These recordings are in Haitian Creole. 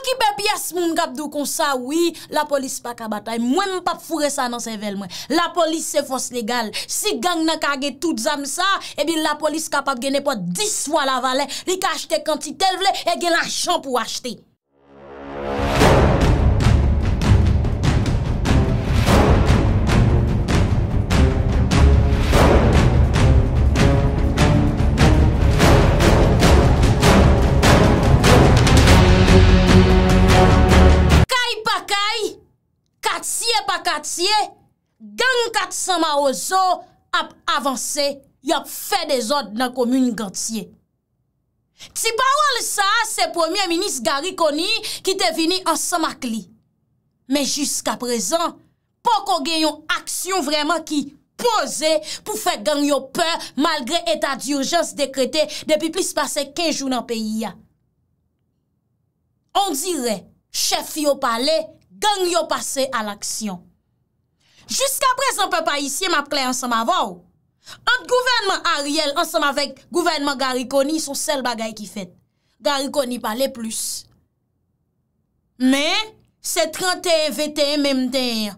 Mwen ki bebyas moun gap do kon sa, oui, la polis pa kabatay. Mwen mwen pap fure sa nan sevel mwen. La polis se fos legal. Si gang nan kage tout zam sa, ebi eh la polis kapap genepot diswa la vale. Li ka achete kantite vle, e eh gen l'achan pou achete. Pye pa katiye, gen katsan ma ozo ap avanse, yap fe de zot nan komune gantiye. Ti pa wale sa, se premier minis gari koni ki te vini ansan makli. Me jiska prezan, pa kon gen yon aksyon vreman ki pose pou fe gen yon pe malgre etat di urjans dekrete depi plis pase kejou nan peyi ya. On dire, chef yon pale, Ganyo pase al aksyon. Jiska prez an pe pa isye map kle ansan ma vaw. Ant gouvenman Ariel ansan ma vek gouvenman Garikoni sou sel bagay ki fet. Garikoni pa le plus. Men, se 31 vete e men mten ya.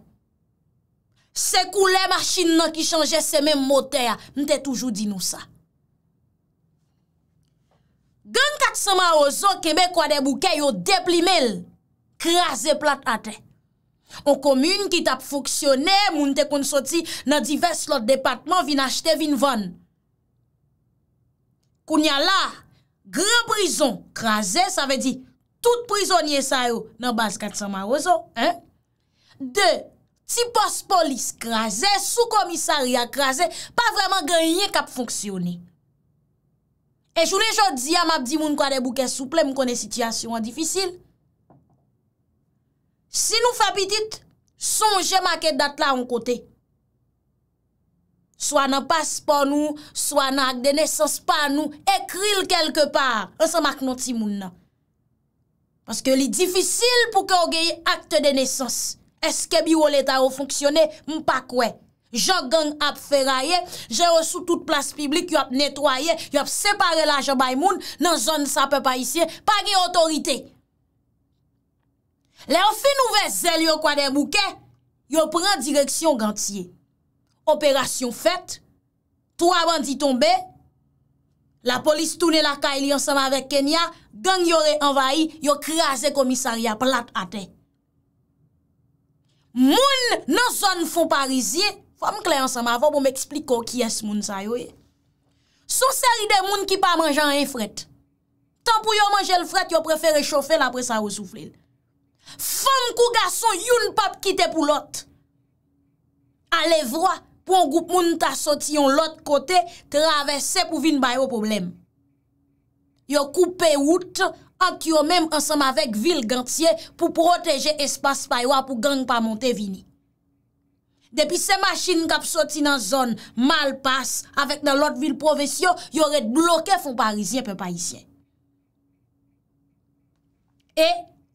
Se koule machin nan ki chanje se men mote ya, mte toujou di nou sa. Ganyo kakseman ozo keme kwa de bouke yo dep li mel. krasè plat ate. Ou komyun ki tap foksyonè, moun te konsoti nan divers lot departman, vin achte, vin van. Kou nya la, gran prizon krasè, sa ve di, tout prizonye sa yo nan baz 400 marozon. De, ti pos polis krasè, sou komisari akrasè, pa vreman genye kap foksyonè. E chou le jodzi, a map di moun kwa de bouke souple, moun kone sityasyon an difisil. Si nou fapitit, sonje maket dat la an kote. So anan pas pa nou, so anan ak de nesans pa nou, ekril kelke par, an san mak noti moun nan. Paske li difisil pou ke ou geyi akte de nesans. Eske bi ou leta ou fonksyone, mou pakwe. Jogan ap feraye, jay resou tout plas piblik, yop netwaye, yop separe la jobay moun nan zon sape pa isye, pa gey otorite. Le yon fi nouvez zel yon kwa de mouke, yon pren direksyon gantye. Operasyon fet, 3 bandi tombe, la polis toune la ka ili ansama vek Kenya, gang yore envayi, yon kreaze komisaria plat ate. Moun nan zon fon parizye, fwa m kle ansama avon pou bon m eksplik kwa ki es moun zayowe. Sou seri de moun ki pa manjan en fret, tan pou yon manje l fret, yon prefere chofe l apre sa resoufle l. Fem kou gason youn pa pkite pou lot Ale vwa Pon goup moun ta soti yon lot kote Travesse pou vin bayo problem Yo koupe wout Ak yo men ansam avek vil gantye Pou proteje espas paywa Pou gang pa monte vini Depi se masin kap soti nan zon Mal pas Avek nan lot vil povesyo Yo re bloke fon parizien pe payisien E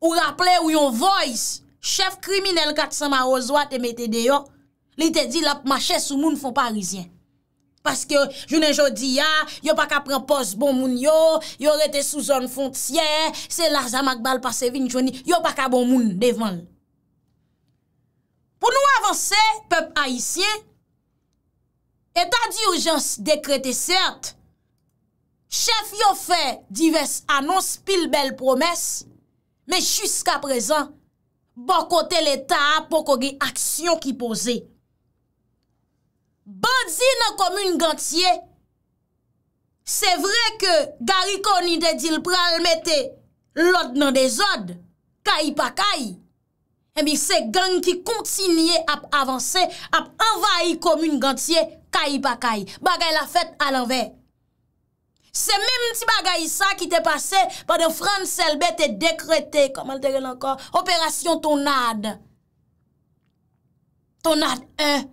Ou raple ou yon voice, chef kriminel katsan ma ozwa te mette deyo, li te di lap ma chè sou moun fon parizien. Paske jounen jodi ya, yo pa ka pren pos bon moun yo, yo rete sou zon fon tsyè, se la zamak bal pa se vin jouni, yo pa ka bon moun devan. Po nou avanse, pep a isye, etadi urjans dekrete cert, chef yo fè divers anons pil bel promes, Men chuska prezan, bon kote l'Etat a poko ge aksyon ki pose. Bandzi nan komoun gantye, se vre ke gari koni de dil pral mette l'od nan de zod, kai pa kai. Emi eh se gang ki kontinye ap avanse, ap envayi komoun gantye, kai pa kai. Bagay la fet alenvey. Se mèm ti bagay sa ki te pase pa de France LB te dekrete komal te gen lankor, operasyon tonade. Tonade, eh.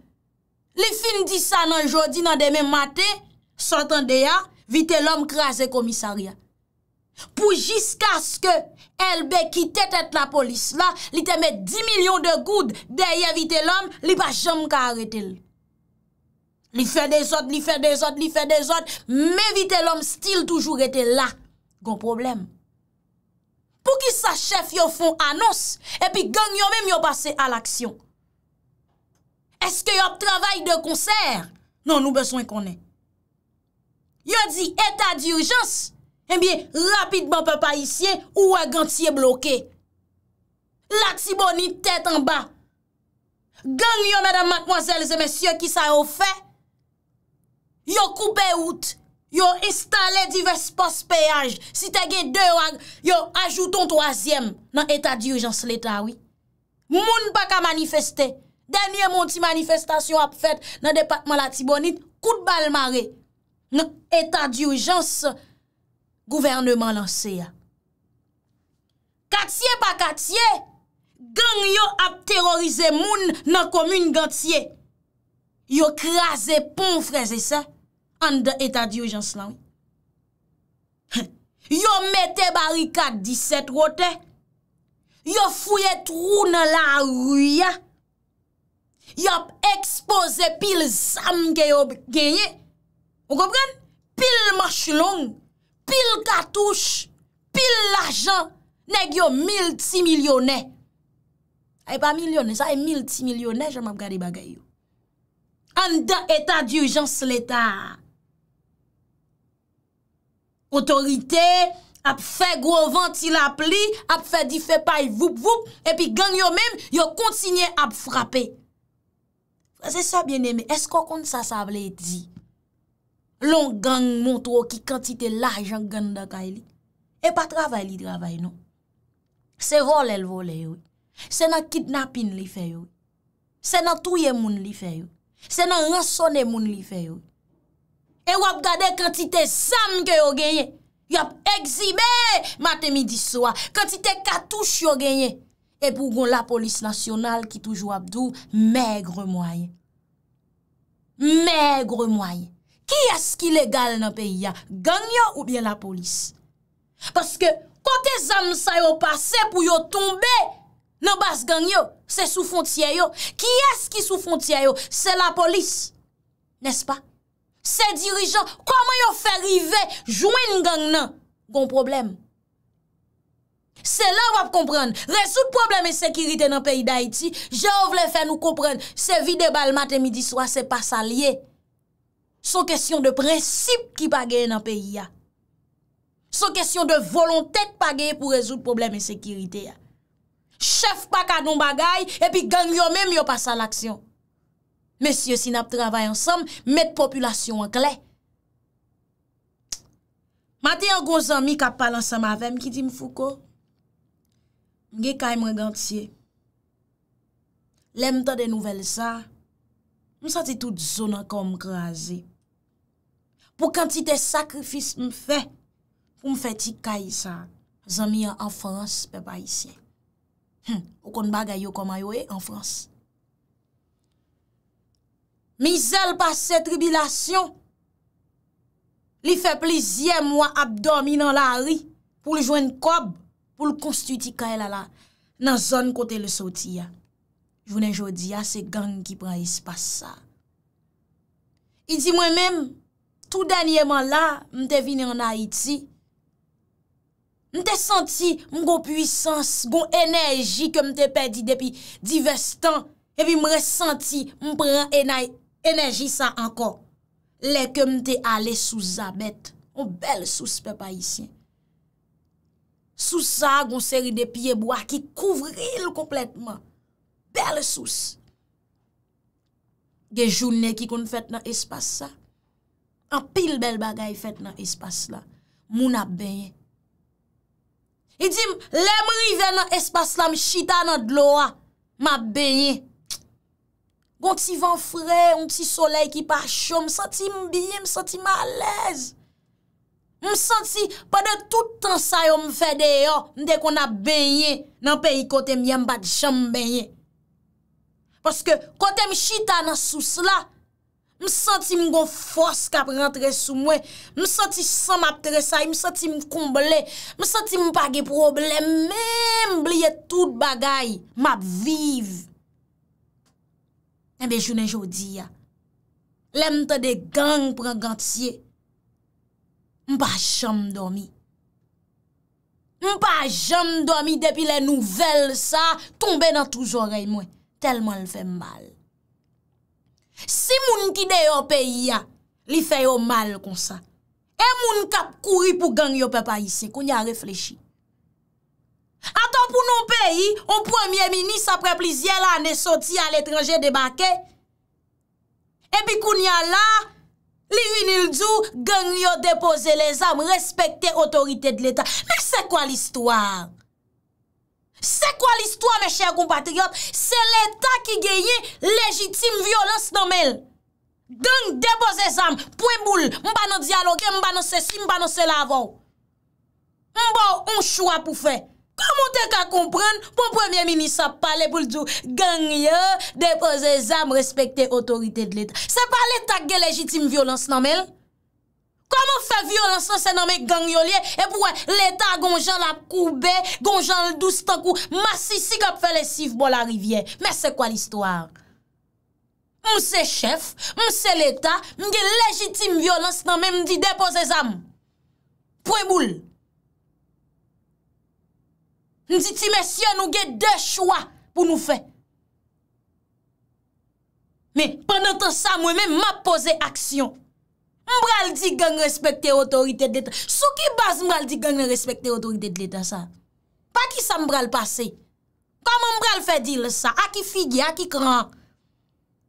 Li fin di sa nan jodi nan demè matè, 100 an de ya, vite lòm krasè komissaria. Pou jiskas ke LB kite tet la polis la, li temè 10 milyon de goud de ya vite lòm, li pa jom ka arete li. Li fè de zot, li fè de zot, li fè de zot, mè vitè l'om stil toujou etè la. Gon problem. Pou ki sa chèf yo fon anons, epi gang yo mèm yo pase al aksyon. Eske yo travay de konser? Non, nou beswen konè. Yo di etat di urjans, epi eh lapidman pe pa isye, ou wè gantiye bloke. La tibon ni tèt an ba. Gang yo mèdam matmoazèl zè mèsyè ki sa yo fè, Yo koupe out Yo installe divers post peyaj Si tege 2 wak Yo ajouton 3 yem Nan etat di urjans leta wik Moun pa ka manifeste Denye mon ti manifestasyon ap fet Nan departman la tibonit Kout balmare Nan etat di urjans Gouvernement lanse ya Katye pa katye Gang yo ap terorize moun Nan komune gantye Yo kras e pon freze sa an de etat di oujans la ou. Yo mette barikat diset wote, yo fouye troun la rouya, yop ekspose pil zam geyo genye, ou kopren, pil mash long, pil katouche, pil ajan, neg yo mil ti milyone. Ay pa milyone, sa ay mil ti milyone, jan map gade bagay yo. An de etat di oujans le ta, otorite ap fe grovanti la pli, ap fe di fe pay vup vup, epi gang yo men yo kontinye ap frape. Fase sa bien eme, esko kont sa sa vle di, lon gang montro ki kantite la jan gen da kay li, epa travay li travay nou. Se rol el vole yot, se na kidnapping li fe yot, se na touye moun li fe yot, se na ransone moun li fe yot, E wap gade kantite zan ke yo genye. Yop egzime matemi diswa. Kantite katouche yo genye. E pou goun la polis nasyonal ki toujou wap dou, megre mwaye. Megre mwaye. Ki eski legal nan peyi ya? Ganyo ou bien la polis? Paske kote zan sa yo pase pou yo tombe, nan bas ganyo, se sou fontye yo. Ki eski sou fontye yo? Se la polis. Nes pa? Se dirijan, koman yo fè rive, jwen ngan nan, gon problem. Se la wap kompran, resout problem e sekiritè nan peyi Daiti, Jeov lè fè nou kompran, se vide bal mat e midi swa se pasal ye. Son kesyon de prinsip ki pa geye nan peyi ya. Son kesyon de volontèk pa geye pou resout problem e sekiritè ya. Chef pa kadon bagay, epi gang yo menm yo pasal aksyon. Mesye si nap travay ansam, met populasyon an kle. Mati an gwo zanmi kapal ansam avem ki di mfouko. Mge kay mwen gantye. Lem ta de nouvel sa, msati tout zona kon mkraze. Pou kantite sakrifis mfe, mfeti kay sa. Zanmi an an frans pe ba isye. Okon bagay yo koma yo e an frans. Mi zel pa se tribilasyon, li fe plizye mwa abdomi nan la ri, pou li jwen kob, pou li konstuti ka el ala, nan zon kote le soti ya. Jwene jodi ya, se gang ki pra ispa sa. I di mwen menm, tou danyeman la, mte vini an Haiti, mte senti mwen go puysans, mwen go enerji ke mte pedi depi divestan, epi mwen senti mwen prena enayi, Eneji sa anko, le kem te ale sou zabet, ou bel sous pe pa yisien. Sou sa goun seri de pieboa ki kouvril kompletman, bel sous. Ge jounen ki kon fèt nan espas sa, an pil bel bagay fèt nan espas la, moun ap benye. E di m, le m rive nan espas la m chita nan dloa, m ap benye. kon ti van fre, kon ti soley ki pa chon, m senti m biye, m senti m alez. M senti pa de tout tan sayo m fede yo, m dek kon ap benye nan peyi kote m yem bat chan m benye. Paske kote m chita nan sou cela, m senti m gon fos kap rentre sou mwen, m senti san map tresay, m senti m koumble, m senti m pa ge probleme, men m blye tout bagay, map vive. Mbe eh jounen jodi ya, lemte de gang prangant siye, mba jom do mi. Mba jom do mi depi le nouvel sa, tombe nan tou jorey mwen, telman le fe mal. Si moun ki de yo peyi ya, li fe yo mal kon sa. E moun kap kouri pou gang yo pepa yise, kon ya reflechi. Atan pou nou peyi, ou premier minis apre plizye la ane soti al etranje debake. E bi koun ya la, li vinil djou, gen yon depoze le zanm, respekte otorite de l'Etat. Men se kwa l'histoire? Se kwa l'histoire, me chèr compatriote? Se l'Etat ki genye legitime violans nanmel. Gen depoze zanm, pou e boule, mba nan diyaloge, mba nan sèsi, mba nan sèl avon. Mba an chou apou fè. Koman te ka kompren, pou mwen premier mini sa pale pou l'dou gangyo, depoze zam, respekte otorite de l'Etat. Se pa l'Etat gen legitime violans nan men? Koman fe violans nan se nan men gangyo liye? E pou wè, l'Etat gonjan la koube, gonjan l'dou stankou, masisi kap fe le sif bo la rivye. Mè se kwa l'histoire? Mwen se chef, mwen se l'Etat, mwen gen legitime violans nan men mdi depoze zam. Pou e moul? Ndi ti mesya nou gen de chwa pou nou fe. Me, pandan tan sa mwen me, m'a pose aksyon. Mbral di gen respekte otorite de l'Etat. Sou ki bas mbral di gen respekte otorite de l'Etat sa? Pa ki sa mbral pase? Kwa mbral fe di le sa? Aki figi, aki kran?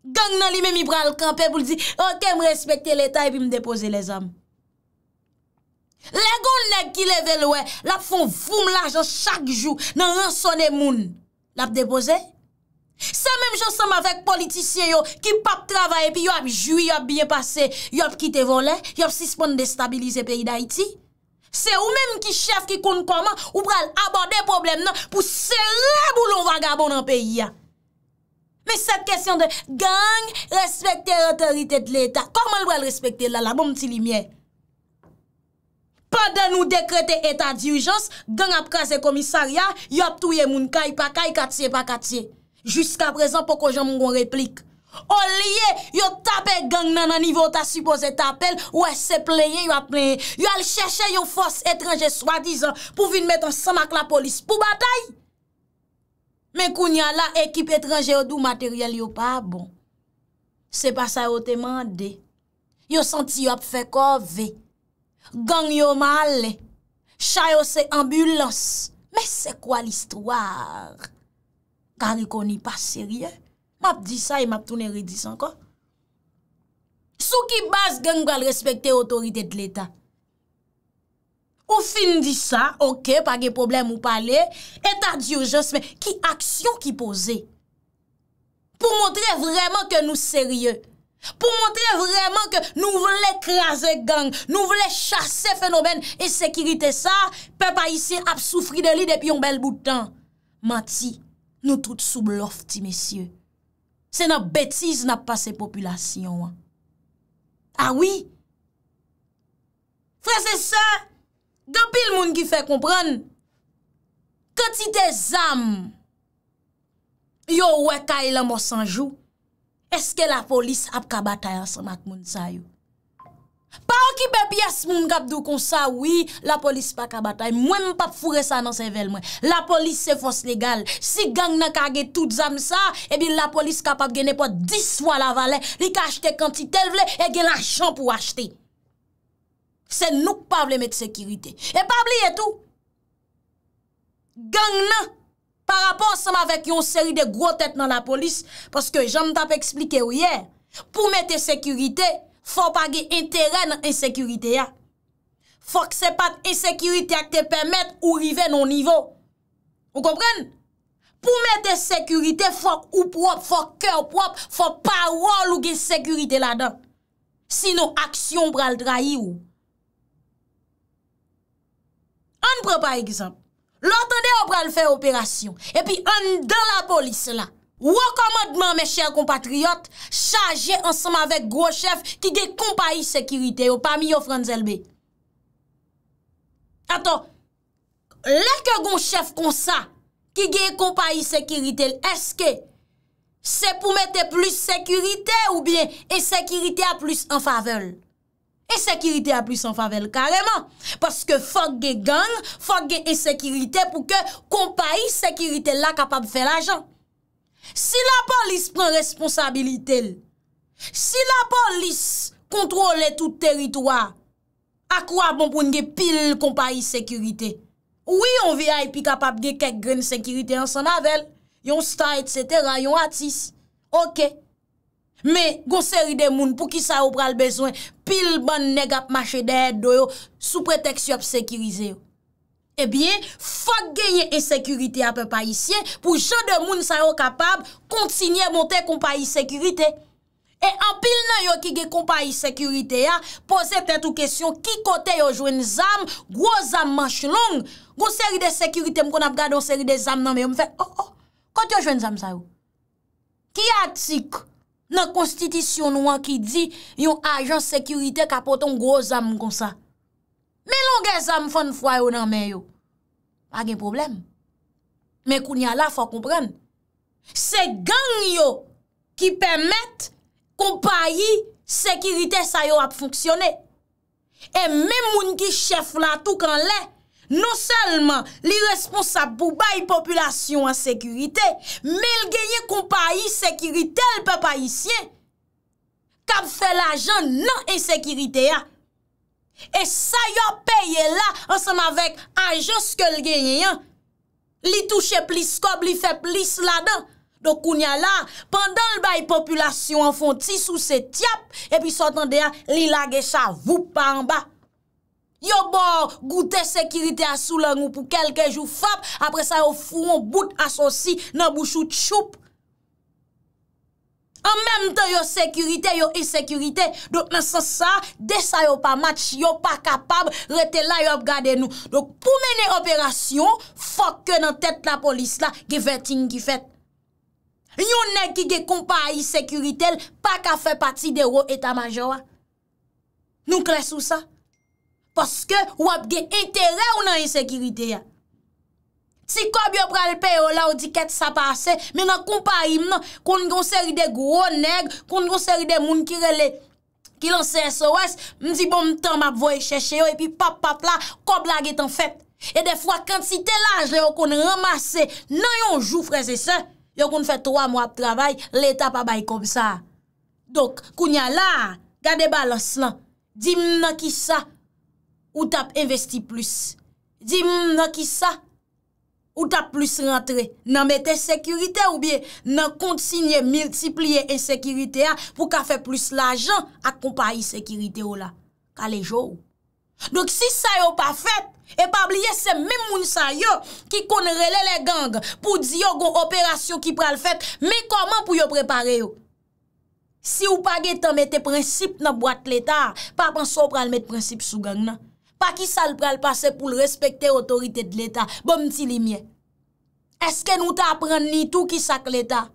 Gen nan li men mi mbral kran, pe pou li di, ok, m respekte l'Etat epi m depose le zanm. Lè goun lè ki lè vel wè, lè ap fon voum l'ajan chak jou nan ransonè moun, lè ap depose. Sè mèm jò sèm avèk politisyen yo ki pap travay, pi yo ap jwi, yo ap biye pase, yo ap kite volè, yo ap sispon destabilize peyi da iti. Sè ou mèm ki chef ki koun koman, ou pral abode problem nan, pou sè lè boulon vagabon nan peyi ya. Mè sèp kèsyon de gang, respektè, otoritet l'Etat, kòk mèl wèl respektè lè, la bom ti li mèy. Pa den nou dekrete etat dirijans, gen ap kaze komisarya, yo ap touye moun kaye pa kaye, katye pa katye. Jusk ap rezan poko jan moun goun replik. O liye, yo tape gen nan anive o ta suppose tapel, wè se pleye, yo ap pleye. Yo al chèche yo fòs etranje swadizan pou vin met an samak la polis pou batay. Men kounya la ekip etranje yo dou materyel yo pa bon. Se pa sa yo temande, yo senti yo ap fèkò vèk. Ganyo mal, chayose ambulans. Mè se kwa l'histoire? Kari koni pa serye. Map di sa e map toune redi san kon. Sou ki bas gen gwa l'respecte otorite de l'Etat. Ou fin di sa, ok, pa ge problem ou pale, Eta di urjans, mè ki aksyon ki pose. Po montre vreman ke nou serye. Mè. pou montre vreman ke nou vle kraser gang, nou vle chase fenomen e sekirite sa, pe pa isi ap soufrideli depi yon bel boutan. Mati, nou tout soublof ti, mesye. Se nan betiz nan pase populasyon. Awi, fwese sa, dapil moun ki fe kompran, kati te zam, yo wekaye la mwosanjou, eske la polis ap kabatay asan ak moun sa yo? Pa an ki bebyas moun gap do kon sa, oui, la polis pa kabatay. Mwen pa fure sa nan sevel mwen. La polis se fos legal. Si gang nan kage tout zam sa, ebi la polis kapap genepo diswa la vale. Li ka achete kantite vle, e gen lachan pou achete. Se nouk pavle met sekirite. E pavle etou. Gang nan. Par rapport seman vek yon seri de gros tèt nan la polis, paske jan ta pe eksplike ou ye, pou mè te sekurite, fò pa ge interè nan ensekurite ya. Fò k se pat ensekurite ak te pèmèt ou rive nou nivou. Ou kompren? Pou mè te sekurite, fò ou prop, fò kèw prop, fò pa wò lou ge sekurite la dan. Sinon, aksyon pral dra yi ou. An prè pa ekzamp. L'otan de obran fè operasyon. E pi an dan la polis la, wakoman dman mè chèr kompatriyot, chaje ansanm avèk gros chèf ki gè kompayi sekirite yo, pa mi yo fran zelbe. Aton, lè ke gon chèf kon sa ki gè kompayi sekirite, eske se pou mette plus sekirite ou bien e sekirite a plus an favel? E sekirite a plis an favel kareman. Paske fok ge gang, fok ge e sekirite pou ke kompayi sekirite la kapap fe la jan. Si la polis pren responsabilite, si la polis kontrole tout teritwa, akwa bon pou nge pil kompayi sekirite. Ou yon VIP kapap ge kek gren sekirite an san avel, yon star etc, yon atis. Ok. Me, gon seri de moun pou ki sa yo pral bezwen pil ban neg ap mache de het do yo sou preteks yo ap sekirize yo. Ebyen, fag genye en sekurite ap epayisyen pou chan de moun sa yo kapab kontsigne monte kompayi sekurite. E an pil nan yo ki ge kompayi sekurite ya, pose ptet ou kesyon ki kote yo jwen zam, gwo zam manche long. Gon seri de sekurite m kon ap gado seri de zam nan me yo m fe, oh oh, kote yo jwen zam sa yo? Ki atik? Nan konstitisyon wan ki di yon ajan sekirite kapote yon gwo zam kon sa. Men lon gen zam fwane fwa yo nan men yo. Pag en problem. Men kou nya la fwa kompren. Se gang yo ki pemet kompayi sekirite sa yo ap fwoksyone. E men moun ki chef la tou kan le. E men moun ki chef la tou kan le. Non selman li responsap pou bayi populasyon an sekurite, me l genye kon pa yi sekurite, l pe pa yi syen. Kab fe la jan nan en sekurite ya. E sa yo peye la ansanm avek an jan sko l genye yan. Li touche plis kob, li fe plis la dan. Dokoun ya la, pandan l bayi populasyon an fon ti sou se tiap, epi sotan de ya li lage sa voupa an ba. yo bo goute sekurite asou la nou pou kelke jou fap, apre sa yo foun bout asosi nan bouchou tchoup. An menm tan yo sekurite, yo isekurite, do nan sa sa, de sa yo pa match, yo pa kapab rete la yo ap gade nou. Do pou mene operasyon, fok yo nan tete la polis la, ge vetin ge fet. Yo nen ki ge kompa a isekuritel, pa ka fe pati de yo eta majowa. Nou kres ou sa? poske wap ge entere ou nan yon sekirite ya. Si kob yon pralpe yo la ou di ket sa pase, men an kompa im nan, kon yon seri de gwo neg, kon yon seri de moun ki rele, ki lan CSOS, mdi bom tan map voye cheche yo, epi pap pap la, kob la getan fet. E defwa kant si te laj le yo kon remase, nan yon jou freze se, yo kon fe 3 mwa trabay, le tap abay kom sa. Dok, koun ya la, gade balos lan, di mna ki sa, ou tap investi plus. Di mn, hmm, nan ki sa, ou tap plus rentre, nan mette sekurite ou biye, nan kontsigne mirtiplie en sekurite a pou ka fe plus la jan ak kompayi sekurite ou la. Kalejou. Dok si sa yo pa fet, e pa bliye se mè moun sa yo ki kon rele le gang pou di yo gon operasyon ki pral fet, mi koman pou yo prepare yo? Si ou pa ge tan mette prinsip nan boat l'Etat, pa panso pral mette prinsip sou gang nan. Pa ki sal pral pase pou l'respecte otorite de l'Etat. Bo mti li mye. Eske nou ta apren ni tou ki sak l'Etat.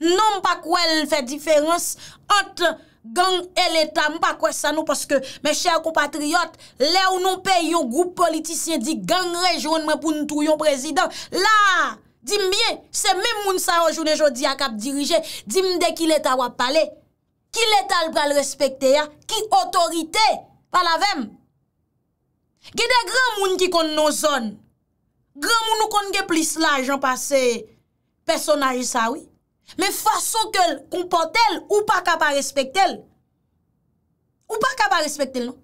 Non pa kou el fe diferans. Ot gang el Eta mpa kou esan nou. Paske me chèr compatriot. Le ou nou pe yon group politisyen di gang rejon mwen pou ntou yon prezident. La. Dime mye. Se mè moun sa o joun e jodi a kap dirije. Dime de ki l'Eta wap pale. Ki l'Eta l pral respecte ya. Ki otorite. Palavem. Gede gran moun ki kon nan zon, gran moun nou kon gen plis la ajan pa se personaj sa wè. Men fason ke l kompote l, ou pa kapa respekte l. Ou pa kapa respekte l nou.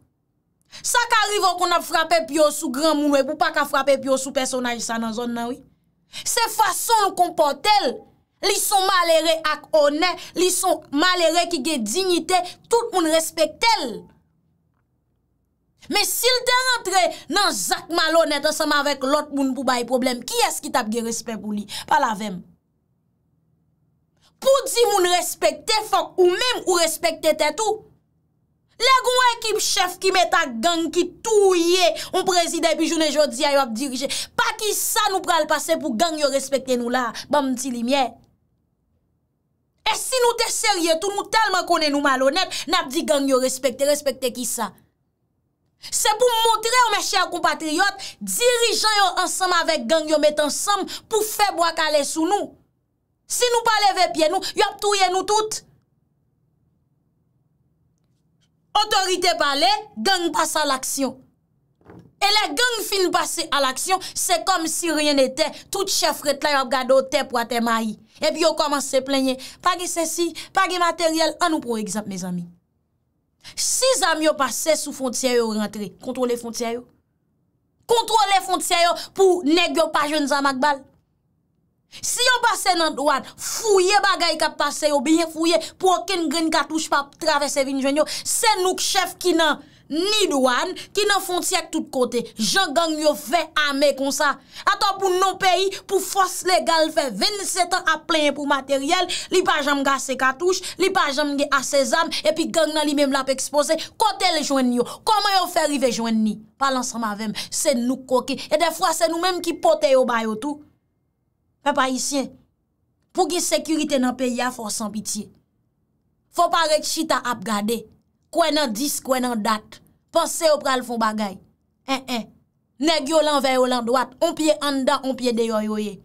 Sa ka arrivan kon ap frape pyo sou gran moun wè, pou pa ka frape pyo sou personaj sa nan zon nan wè. Se fason l kompote l, li son malere ak one, li son malere ki gen dignite, tout moun respekte l. Men sil te rentre nan zak malonet asama vek lot moun pou baye problem, ki eski tap ge respet pou li? Palavem. Pou di moun respet te fok ou mem ou respet te te tou? Le goun ekip chef ki met a gang ki touye, ou prezide bi joun e jodi a yo ap dirije, pa ki sa nou pral pase pou gang yo respet te nou la, bam ti li mye? E si nou te serye tou nou talman konen nou malonet, nap di gang yo respet te, respet te ki sa? Se pou montre ou mè chè akoum patriyot, dirijan yon ansam avèk gang yon met ansam pou feb wak ale sou nou. Si nou pa leve pie nou, yon ap touye nou tout. Otorite pale, gang passe al aksyon. E la gang fin passe al aksyon, se kom si rien etè, tout chèfret la yon ap gado tep wate ma yi. E pi yo koman se plenye, pa ge sèsi, pa ge materyel an nou pou egzap mè zami. Si zami yo pase sou fontyay yo rentre, kontrole fontyay yo. Kontrole fontyay yo pou neg yo pa jen zanmak bal. Si yo pase nan doan, fouye bagay ka pase yo, biye fouye pou aken gren katouche pa travese vinjwen yo, se nouk chef ki nan. Ni douan ki nan fonti ak tout kote Jan gang yo ve ame kon sa Ato pou non peyi Pou fos legal fe 27 an ap plen pou materyel Li pajam ge ase katouche Li pajam ge ase zam E pi gang nan li mem la pe ekspose Kote le joen yo Koman yo fe rive joen ni Palansan ma vem Se nou koke E defwa se nou menm ki pote yo bayo tou Pe pa isye Pou ki sekurite nan peyi a fos an piti Fos parek chita ap gade Kwen nan dis, kwen nan dat, pa se yo pral fon bagay. En, eh, en, eh. neg yo lan veyo lan doat, on pye anda, on pye deyo yo ye.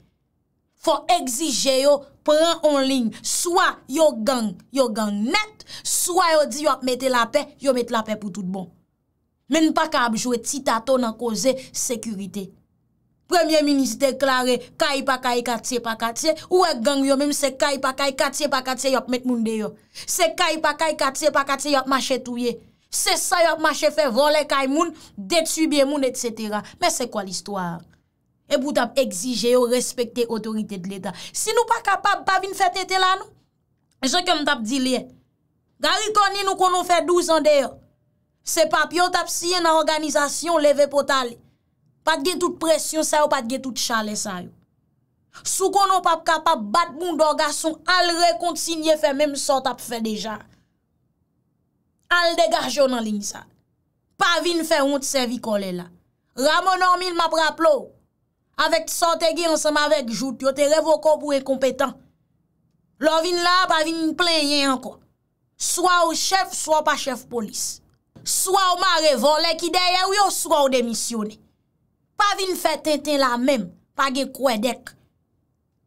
Fa egzije yo, pran onling, swa yo gang, yo gang net, swa yo di yo ap mette la pe, yo mette la pe pou tout bon. Men pa ka abjwe titato nan koze sekurite. Premier Ministre deklare kay pa kay, katye pa katye, ou ek gang yo mèm se kay pa kay, katye pa katye, yop met moun deyo. Se kay pa kay, katye pa katye, yop mache touye. Se sa yop mache fe vole kay moun, detube moun, et cetera. Mè se kwa l'histoire? E bout ap exige yo, respekte otorite de l'Etat. Si nou pa kapab, pa vin fète te lan nou? Je ke m tap di liye. Garikoni nou konon fè 12 an deyo. Se pap yo tap siye nan organizasyon leve potalè. Pat gen tout presyon sa yo, pat gen tout chale sa yo. Sou konon pap kapap bat moun do gason, al re konti si nye fe menm sot ap fe deja. Al degaj yo nan lini sa. Pa vin fe honte se vi kole la. Ramon anmin map rap lo. Avet sote gen ansem avek jout, yo te revokon pou e kompetan. Lo vin la, pa vin plen yen ankon. Swa ou chef, swa ou pa chef polis. Swa ou mare volen ki deye ou yo swa ou demisyone. pa vil fè ten-ten la mèm, pa gen kouè dek.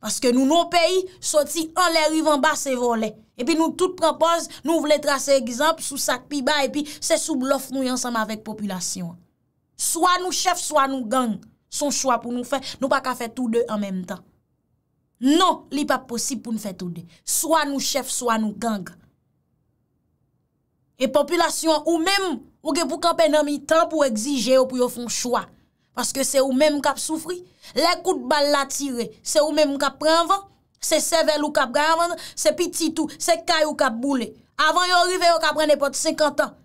Paske nou nou peyi, soti an lè riv an bas se volè. Epi nou tout prepose, nou vle trase egizamp sou sak pi ba, epi se sou blof nou yansam avèk populasyon. Soa nou chef, soa nou gang, son choua pou nou fè, nou pa ka fè tout dè an mèm tan. Non, li pa posib pou nou fè tout dè. Soa nou chef, soa nou gang. E populasyon ou mèm, ou gen pou kampè nan mi tan pou exige ou pou yo fon choua, Paske se ou menm kap soufri, le kout bal la tire, se ou menm kap pre anvan, se sevel ou kap gaya vande, se pititou, se kay ou kap boule, avan yo rive yo kap pre nepot 50 an,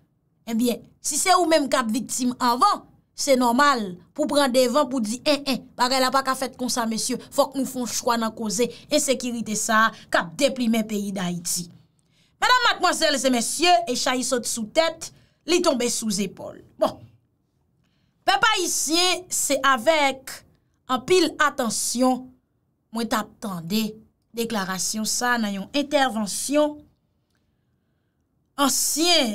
enbyen, si se ou menm kap vitim anvan, se normal, pou pran devan pou di en en, pare la pa ka fet konsan mesye, fok nou fon chwa nan koze, ensekirite sa, kap deplime peyi da iti. Madame, mademoiselle, se mesye, e chayi sot sou tete, li tombe sou zepol. Bon, Mwen pa isye se avek an pil atansyon mwen tap tande deklarasyon sa nan yon intervansyon ansyen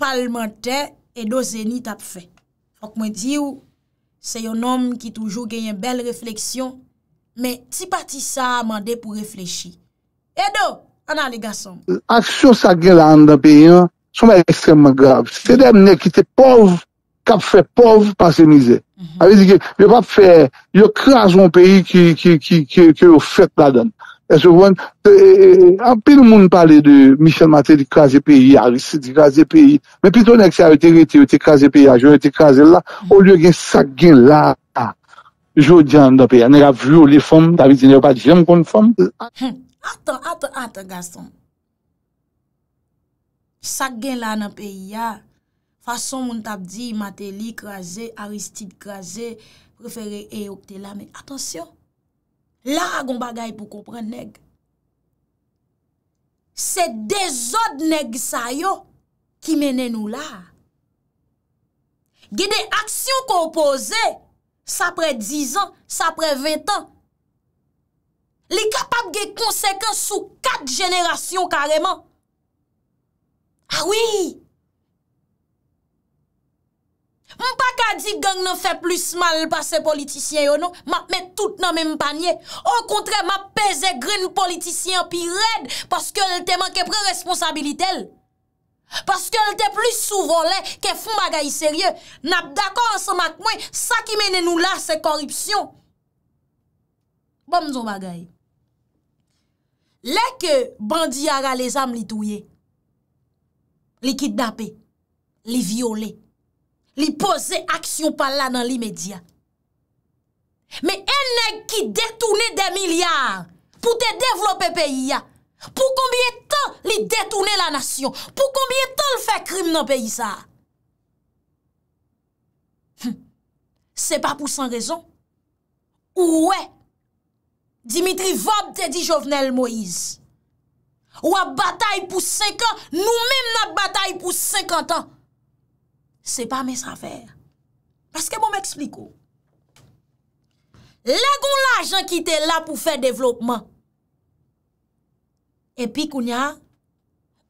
palmante e do zeni tap fe. Ank mwen di ou se yon nom ki toujou genyen bel refleksyon, men ti pati sa mande pou refleksi. Edo, anan le gasom. Aksyon sa gen landa pe yon sou mwen eksem magav. Se demne ki te pov... kap fè pov pasenize. Mhm. A vi di gen, yo krason peyi ki yo fèt la don. E se von, an pe nou moun pale de Michel Maté di krasen peyi ya, di krasen peyi, men pi tonèk se a yote krasen peyi ya, yo yote krasen la, ou lyo gen sak gen la, jo djan nan peyi ya, an e a vyo li fòm, ta vi di nou pa jèm kon fòm. Ato, ato, ato, gaston. Sak gen la nan peyi ya, Fason moun tabdi, Mateli, Krasé, Aristide, Krasé, prefere E.O.P.T.L.A. Men, atensyon, la ragon bagay pou kompren neg. Se dezod neg sayo, ki mene nou la. Ge de aksyon kompose, sa pre 10 an, sa pre 20 an. Li kapap ge konsekens sou 4 jenerasyon kareman. A wii, Mpa ka di gang nan fè plus mal pa se politisyen yo nou, ma mè tout nan mè mpanyè. Ou kontre, ma pèze grin politisyen pi red, paske lte manke pre responsabilite l. Paske lte plus sou volè ke foun bagay serye. Nap dakò an se mak mwen, sa ki mènen nou la se koripsyon. Bòm zon bagay. Lè ke bandi ara le zanm li touye, li kidnapè, li viole, li pose aksyon pala nan li medya. Me enèk ki detounè de milyar, pou te devlopè peyi ya, pou kombye tan li detounè la nasyon, pou kombye tan l fè krim nan peyi sa. Hm. Se pa pou san rezon, ouè, Dimitri Vob te di Jovenel Moïse, ouè batay pou 5 an, nou mèm nan batay pou 50 an. se pa mes afèr. Paske bon mè ekspliko. Le goun la jen ki te la pou fèr devlopman. Epi kounya,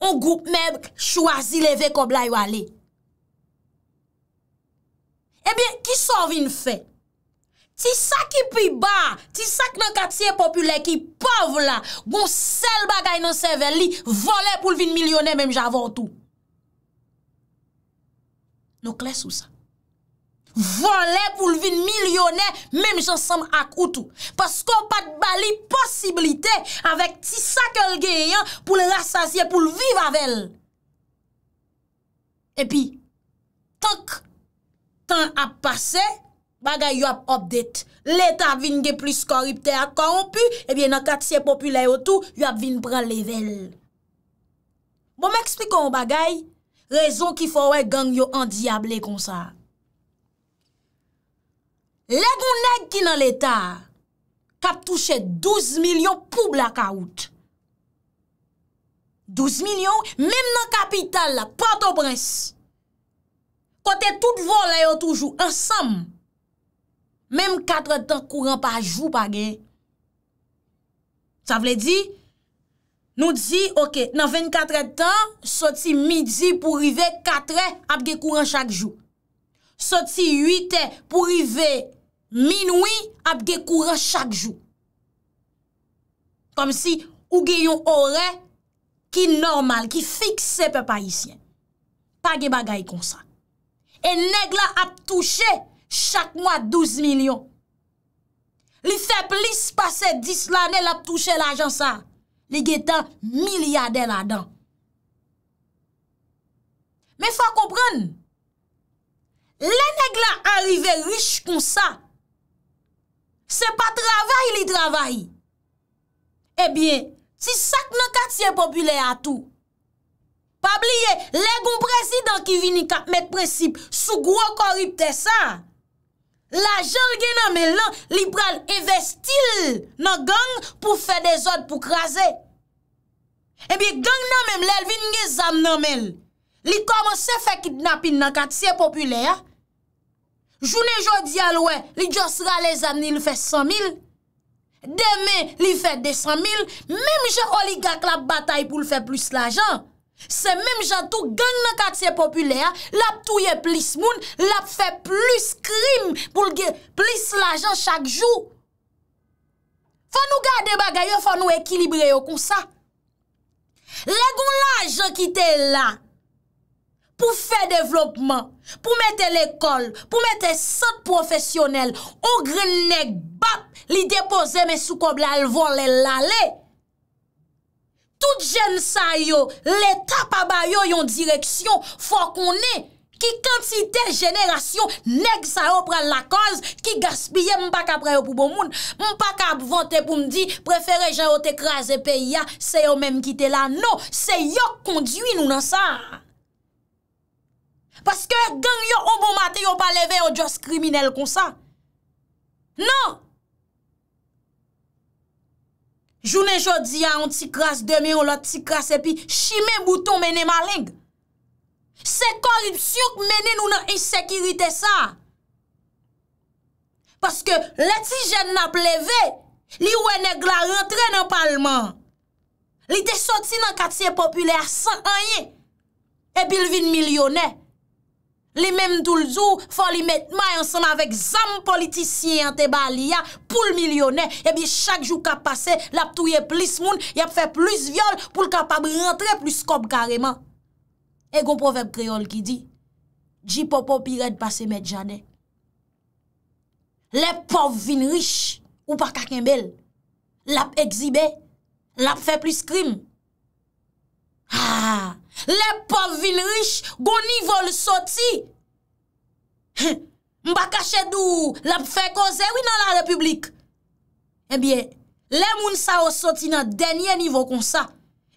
ou goup mèb chouazi le vek ob la yo ale. Ebyen, ki sov in fè? Ti sa ki pi ba, ti sa ki nan katiye popule ki pov la, goun sel bagay nan sevel li, vole pou lvin milyonè mèm javontou. Nou kles ou sa? Van le pou lvin milyonè, mèm jansam akoutou. Pasko pat bali posibilite avèk ti sakèl gen yon pou l rassasye, pou l viv avèl. E pi, tank, tank ap pase, bagay yop obdet. L etat vin ge plis koripte ak konpü, e biye nan katsye populè otou, yop vin pran level. Bon mè eksplikon bagay, Rezon ki fò wè gang yo an diable kon sa. Lè gounèk ki nan l'Etat, kap touche 12 milyon pou blakaout. 12 milyon, mèm nan kapital la, pato prens. Kote tout vol ayon toujou, an sam. Mèm 4 tan kou ran pa jou page. Sa vle di, Nou di, ok, nan 24 etan, soti midi pou rive 4 et ap ge kouran chak jou. Soti 8 etan pou rive minoui ap ge kouran chak jou. Kom si ou ge yon orè ki normal, ki fikse pe pa isyen. Pa ge bagay kon sa. E neg la ap touche chak mwa 12 milyon. Li fe plis pase 10 lanel ap touche la ajan sa. li getan milyade la dan. Me fwa kompran, le neg la arrive rich kon sa, se pa travay li travay, e bien, si sak nan kat siye popule atou, pa bliye, le goun prezidant ki vini kat met prezip, sou gwo koripte sa. La janl gen nanmel nan, li pral evestil nan gang pou fe de zot pou krasè. Ebi gang nanmem lèl vin gen zam nanmel. Li komanse fe kidnapin nan kat siè popüler. Jounè jò di alwè, li jòsra le zam ni li fe 100.000. Demè li fe 200.000, mèm jè oligak la batay pou li fe plus la janl. Se menm jan tou gang nan kakse populè a, lap touye plis moun, lap fe plis krim, pou lge plis la jan chak jou. Fwa nou gade bagay yo, fwa nou ekilibre yo kon sa. Le goun la jan ki te la, pou fe devlopman, pou mette lekol, pou mette sat profesyonel, ogre nek bap, li depoze me soukob la lvole lale. Tout jen sa yo, leta pa ba yo yon direksyon, fò konè ki kantite jenerasyon neg sa yo pral la koz, ki gaspye mpaka preyo pou bon moun, mpaka vante pou mdi, preferè jen yo te kraze pe ya, se yo menm kite la. Non, se yo kondwi nou nan sa. Paske gen yo obo mate yo pa leve yo jos kriminel kon sa. Non! Jounen jodi a, an ti kras, demi an la ti kras, epi shime bouton mene maling. Se koripsyon mene nou nan insekiritè sa. Paske leti jen na pleve, li wè neg la rentren nan palman. Li te soti nan katiè populè a san anye, epi lvin milyonè. Li menm doul zou, fò li met may ansan avèk zan politisyen yante baliya pou l milyonè. Ebi chak jou kap pase, lap touye plis moun, yap fè plis vyole pou l kapab rentre plis kop kareman. Ego profèm kreol ki di, di popo pi red pase med janè. Lèp pov vin rich ou pa kaken bel, lap ekzibe, lap fè plis krim. Haa! Ah! Le pov vil rish, gouni vol soti. Mba kache dou lap fe koze wina la republik. Ebiye, le moun sa yo soti nan denye nivou kon sa.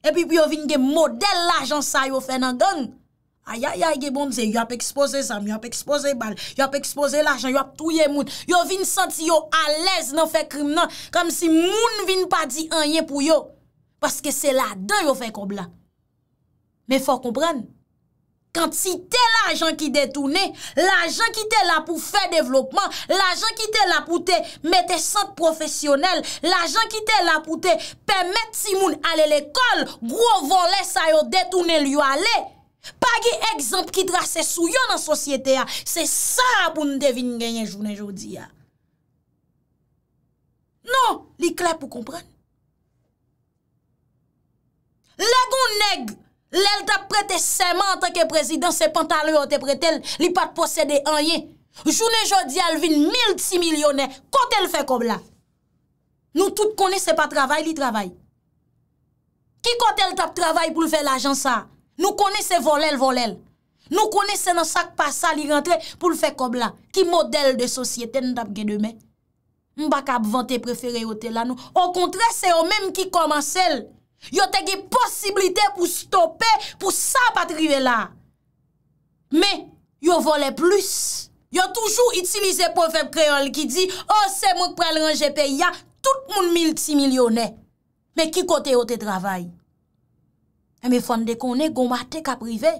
Ebiye yo vin gen model la jan sa yo fe nan don. A ya ya ge bon ze, yo ap expose zan, yo ap expose bal, yo ap expose la jan, yo ap touye moun. Yo vin soti yo alez nan fe krim nan, kam si moun vin pa di anye pou yo. Paske se la don yo fe ko bla. Men fò kompren. Kant si te la jan ki detounen, la jan ki te la pou fè developman, la jan ki te la pou te mette sant profesyonel, la jan ki te la pou te pèmèd si moun ale l'ekol, gro volè sa yo detounen lyo ale. Pagè ekzamp ki drase sou yo nan sosyete ya, se sa pou nou devine ngeyen jounen joudi ya. Non, li klè pou kompren. Legon neg, Lè l tap prete seman an tanke prezidans se pantal reote prete l, li pat pose de an ye. Jounen jodi al vin mil ti milyonè, kote l fe kob la. Nou tout konese pa travay li travay. Ki kote l tap travay pou l fe l ajan sa? Nou konese vol el vol el. Nou konese nan sak pa sa li rentre pou l fe kob la. Ki model de sosyete n tap gen demè? M baka ap vante preferi ote la nou. O kontre se o mem ki koman sel. Yo tege posibilite pou stoppe, pou sa patrive la. Me, yo vole plus. Yo toujou itilize profep kreol ki di, o oh, se mouk prelranje pe ya, tout moun mil ti milyone. Me ki kote yo te travay? E me fande konen goma te ka prive.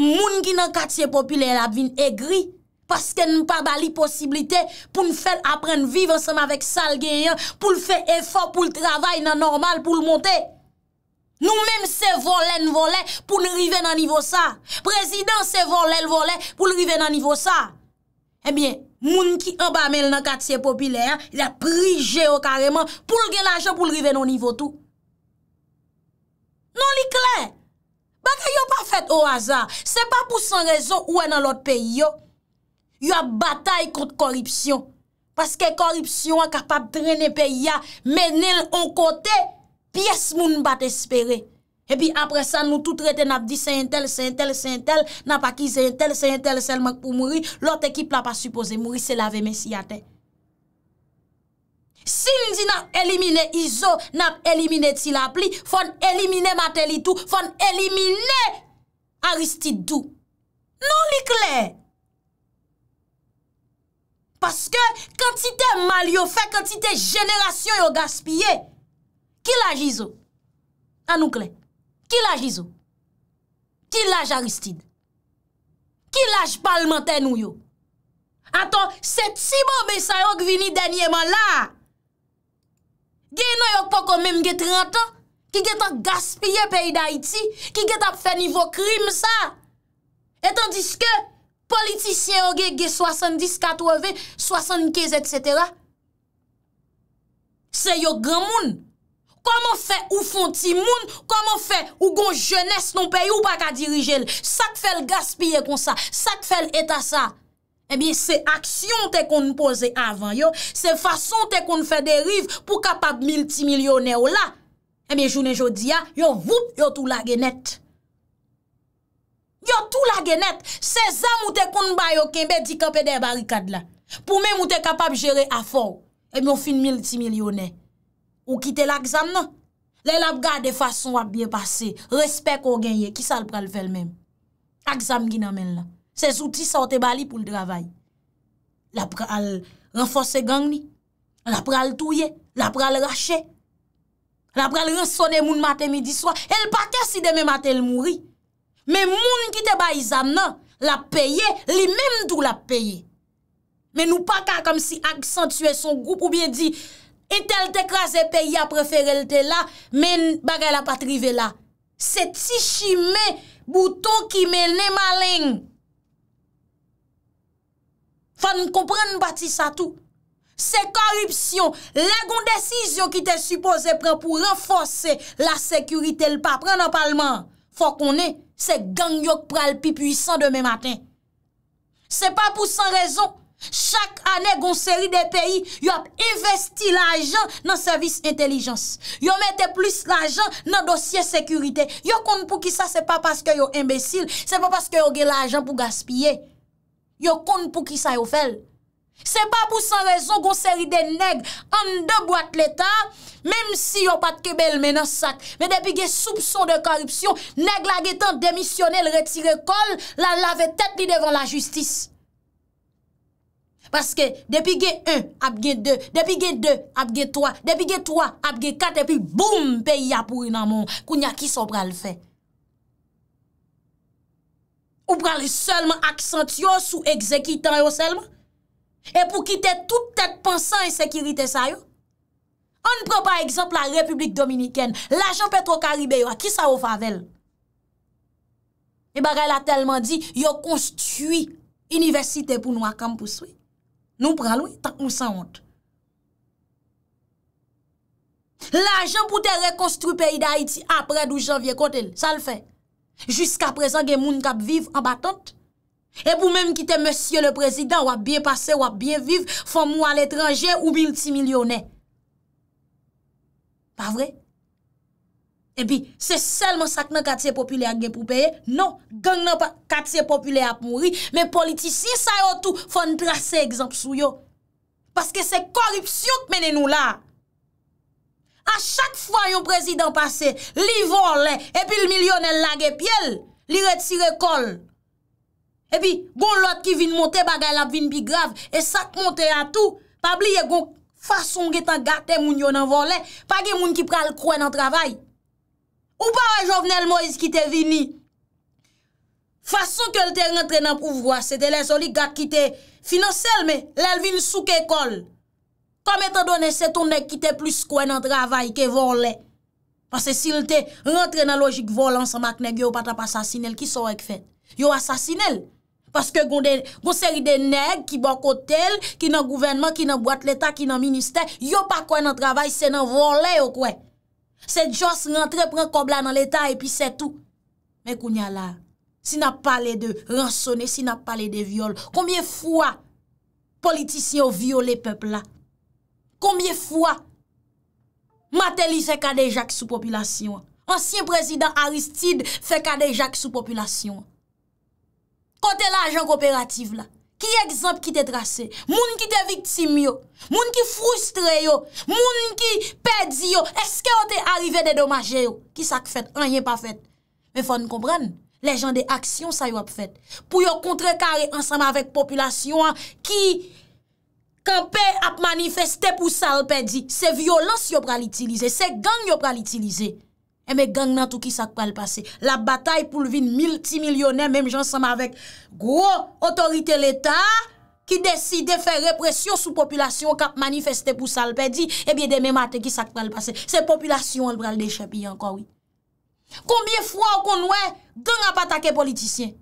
Moun ki nan katsye popile labvin e gri. Paske nou pa bali posibilite pou nou fel apren vive seman vek sal gen yon, pou nou fe efo, pou nou travay nan normal, pou nou monte. Nou men se volen volen pou nou rive nan nivou sa. Prezident se volen volen pou nou rive nan nivou sa. Ebyen, moun ki anba mel nan katsye popilyen, la prije yo kareman pou nou gen la jen pou nou rive nan nivou tou. Non li klen. Bak yo pa fet ou azar. Se pa pou san rezon ou enan lot peyi yo. yo ap batay kont koripsyon. Paske koripsyon an kapap drene pe ya, menel an kote, piyes moun bat espere. Epi apresan nou tout rete nap di, se yentel, se yentel, se yentel, nap akize yentel, se yentel, selman pou mouri, lot ekip la pa suppose mouri, se lave men si yate. Si nin di nap elimine Izo, nap elimine Tzilap li, fon elimine Matelitou, fon elimine Aristidou. Non li kler! Paske, kantite mal yo fe, kantite jenerasyon yo gaspye, ki laj Izo? Anoukle, ki laj Izo? Ki laj Aristide? Ki laj palmante nou yo? Aton, se tsi bobe sa yonk vini denye man la! Geno yonk pa kon menm ge 30 an, ki ge tan gaspye peyi da iti, ki ge tan fe nivo krim sa! Etan diske, politisyen yo ge ge 70, 80, 75, etc. Se yo gran moun, koman fe ou fon ti moun, koman fe ou gon jenes non pe yo pa ka dirijel, sak fel gaspye kon sa, sak fel eta sa, e eh mi se aksyon te kon pose avan yo, se fason te kon fè deriv pou kapap mil ti milyonè yo la, e eh mi jounen jodi ya, yo vout yo tou la genet. Yo tou la genet, se zam ou te kounbaye ou kenbe dikope de barikad la. Pou men ou te kapab jere afor, e myon fin mil ti milyonè. Ou kite l'akzam nan. Le labga de fason wap biye pase, respek ou genye, ki sa l'pral fel men. Akzam gin amen la. Se zouti sa ote bali pou l'dravay. La pral renfose gang ni. La pral touye. La pral rache. La pral rasonne moun mate midi swa. El pake si deme mate el mouri. Men moun ki te ba izan non, nan, la peye, li menm tou la peye. Men nou pa ka kom si akcentuè son goup ou bien di, etel te krasè peye apreferèlte la, men bagè la patrive la. Se ti chime bouton ki men ne maling. Fa n komprenn bati sa tou. Se korupsyon, legon desisyon ki te supose pren pou renfose la sekurite l pa. Prenn an palman, fa konen korupsyon. Se gang yok pral pi puisan deme maten. Se pa pou san rezon, chak ane gonseri de peyi, yo ap investi la ajan nan servis intelijans. Yo mette plus la ajan nan dosye sekurite. Yo kon pou ki sa se pa paske yo imbesil, se pa paske yo gen la ajan pou gaspye. Yo kon pou ki sa yo fel. Se pa pou san rezon kon seri de neg an de boate l'Etat, mem si yo pat kebel menasat, me depi ge soupson de korupsyon, neg la ge tan demisyonel retire kol, la lave tet li devan la justis. Paske depi ge 1 apge 2, depi ge 2 apge 3, depi ge 3 apge 4, epi boum peyi apou yon amon, kounya kis ou pral fe. Ou pral seman aksant yo sou ekzekitan yo selman? E pou ki te tout et pensan en sekirite sa yo. On ne pren pa ekzamp la Republik Dominikene. La Jean-Petro Karibè yo a kisa ou favel. E bagay la telman di yo konstuit universite pou nou a kampous we. Nou praloui, tak nou san hont. La Jean pou te rekonstruit peyi da Haiti apre 12 janvye kontel. Sa l fe. Jiska prezant gen moun kap viv en batante. E pou mèm ki te mèsyè le prezidant wap byen pase, wap byen viv, fon mou al etranjè ou bilti milyonè. Pa vre? E bi, se sel mè sak nan katye populè a gen pou peye, non, gen nan katye populè ap mouri, mè politisye sa yo tou fon drase egzamp sou yo. Paske se koripsyon tmenen nou la. A chak fwa yon prezidant pase, li volè, epi l'milyonè lage pielle, li retire kol. E pi, bon lot ki vin monte, bagay lap vin bi grav, e sak monte a tou, pa bli e gon fason ge ta gate moun yon an volen, pa ge moun ki pral kwen an travay. Ou pa wè jovenel mo, iz ki te vini. Fason ke lte rentre nan pouvwa, se te lè soli gate ki te finansel, me lè vin souk ekol. Kom e ta donè, se tonè ki te plus kwen an travay ke volen. Pase si lte rentre nan logik volen, sa makne, yo pata pa sasinel, ki so ek fet? Yo sasinel. Paske goun seri de neg ki bon kotel, ki nan gouvernement, ki nan boite l'Etat, ki nan minister, yo pa kwen nan travay, se nan volen yo kwen. Se Djos rentre, pren kobla nan l'Etat, epi se tout. Men kounya la, si nan pale de ransone, si nan pale de viole, koumyen fwa politisyon viole pepl la? Koumyen fwa Mateli fe kade jak sou populasyon? Ansyen prezident Aristide fe kade jak sou populasyon? Kote la ajan kooperative la, ki ekzamp ki te trase, moun ki te viktim yo, moun ki frustre yo, moun ki pedi yo, eske yo te arrive de domaje yo? Ki sak fet, an yen pa fet, men fon kompran, le jan de aksyon sa yo ap fet. Po yo kontre kare ansama vek populasyon ki kanpe ap manifeste pou sal pedi, se violans yo pral itilize, se gang yo pral itilize. E eh, me gang nan tou ki sakwa l'pase. La batay pou l'vin mil ti milyonè, mèm jansama avèk. Gro, otorite l'Etat, ki deside fè represyon sou populasyon kap manifestè pou salpè di, e bie de mè matè ki sakwa l'pase. Se populasyon al pral dechè pi anko wè. Kombye fwa ou kon wè, gang apatake politisyen.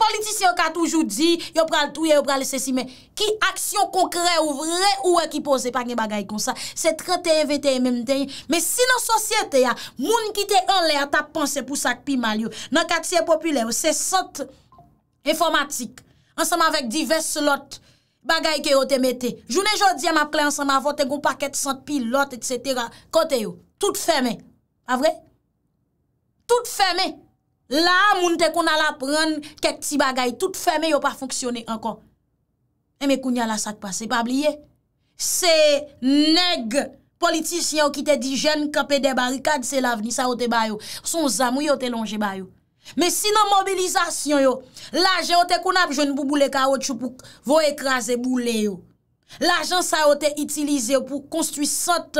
Politisyon ka toujou di, yo pral touye, yo pral esesime. Ki aksyon konkre ou vre ou ekipose pa gen bagay kon sa. Se 31-21 menm tenye. Men si nan sosyete ya, moun ki te anle a ta panse pou sakpi mal yo. Nan kaksiye popyler yo, se sent informatik. Ansama vek divers lot bagay ke yo temete. Jounen jodi ya mapkle ansama avote kon paket sent pilot etsetera kote yo. Tout feme. A vre? Tout feme. La moun te kon al apren kek ti bagay, tout feme yo pa fonksyone ankon. E me koun ya la sakpa, se pa bliye. Se neg politisyen yo ki te di jen kapede barikad, se la vni sa o te bayo. Son zamou yo te longe bayo. Me si nan mobilizasyon yo, la jen yo te kon ap jen boubou le karot chou pou vo ekraze boule yo. La jen sa yo te itilize yo pou konstu sot